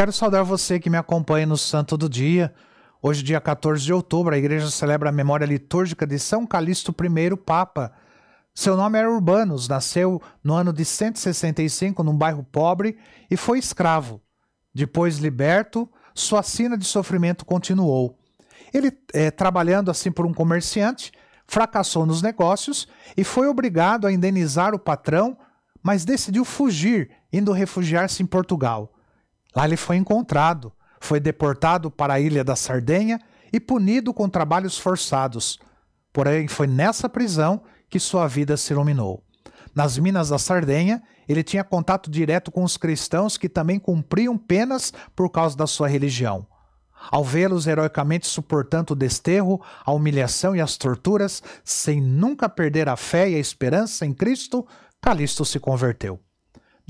Quero saudar você que me acompanha no Santo do Dia. Hoje, dia 14 de outubro, a igreja celebra a memória litúrgica de São Calixto I, Papa. Seu nome era é Urbanos, nasceu no ano de 165 num bairro pobre e foi escravo. Depois liberto, sua sina de sofrimento continuou. Ele, é, trabalhando assim por um comerciante, fracassou nos negócios e foi obrigado a indenizar o patrão, mas decidiu fugir, indo refugiar-se em Portugal. Lá ele foi encontrado, foi deportado para a ilha da Sardenha e punido com trabalhos forçados. Porém, foi nessa prisão que sua vida se iluminou. Nas minas da Sardenha, ele tinha contato direto com os cristãos que também cumpriam penas por causa da sua religião. Ao vê-los heroicamente suportando o desterro, a humilhação e as torturas, sem nunca perder a fé e a esperança em Cristo, Calixto se converteu.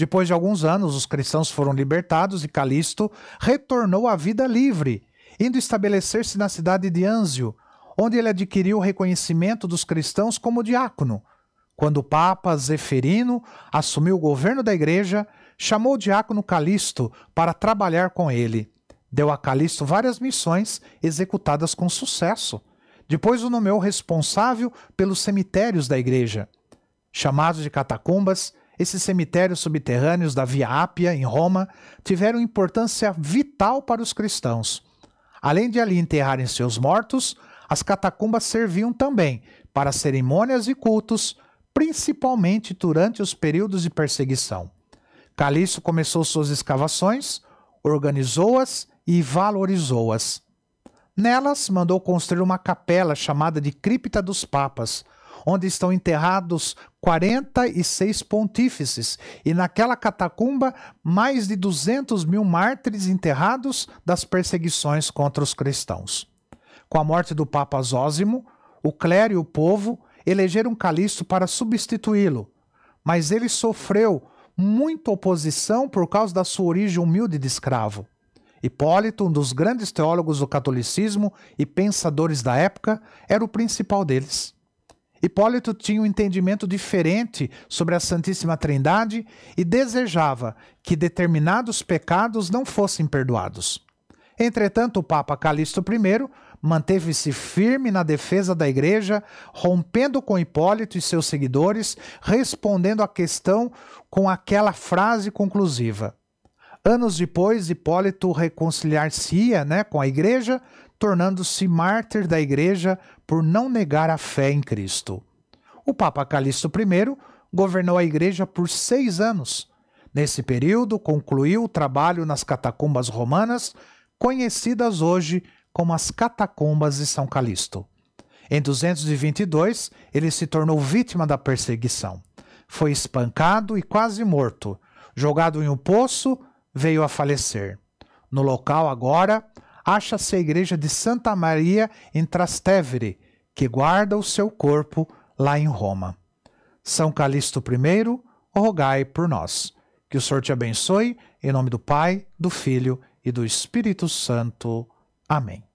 Depois de alguns anos, os cristãos foram libertados e Calixto retornou à vida livre, indo estabelecer-se na cidade de Anzio, onde ele adquiriu o reconhecimento dos cristãos como diácono. Quando o Papa Zeferino assumiu o governo da igreja, chamou o diácono Calixto para trabalhar com ele. Deu a Calixto várias missões executadas com sucesso. Depois o nomeou responsável pelos cemitérios da igreja. chamados de catacumbas, esses cemitérios subterrâneos da Via Ápia, em Roma, tiveram importância vital para os cristãos. Além de ali enterrarem seus mortos, as catacumbas serviam também para cerimônias e cultos, principalmente durante os períodos de perseguição. Calixto começou suas escavações, organizou-as e valorizou-as. Nelas, mandou construir uma capela chamada de Cripta dos Papas, onde estão enterrados 46 pontífices, e naquela catacumba mais de 200 mil mártires enterrados das perseguições contra os cristãos. Com a morte do Papa Zósimo, o clero e o povo elegeram Calixto para substituí-lo, mas ele sofreu muita oposição por causa da sua origem humilde de escravo. Hipólito, um dos grandes teólogos do catolicismo e pensadores da época, era o principal deles. Hipólito tinha um entendimento diferente sobre a Santíssima Trindade e desejava que determinados pecados não fossem perdoados. Entretanto, o Papa Calixto I manteve-se firme na defesa da Igreja, rompendo com Hipólito e seus seguidores, respondendo à questão com aquela frase conclusiva. Anos depois, Hipólito reconciliar-se-ia né, com a Igreja, tornando-se mártir da Igreja por não negar a fé em Cristo. O Papa Calixto I governou a Igreja por seis anos. Nesse período, concluiu o trabalho nas catacumbas romanas, conhecidas hoje como as Catacumbas de São Calixto. Em 222, ele se tornou vítima da perseguição. Foi espancado e quase morto. Jogado em um poço, veio a falecer. No local, agora, acha-se a igreja de Santa Maria em Trastevere, que guarda o seu corpo lá em Roma. São Calixto I, rogai por nós. Que o Senhor te abençoe, em nome do Pai, do Filho e do Espírito Santo. Amém.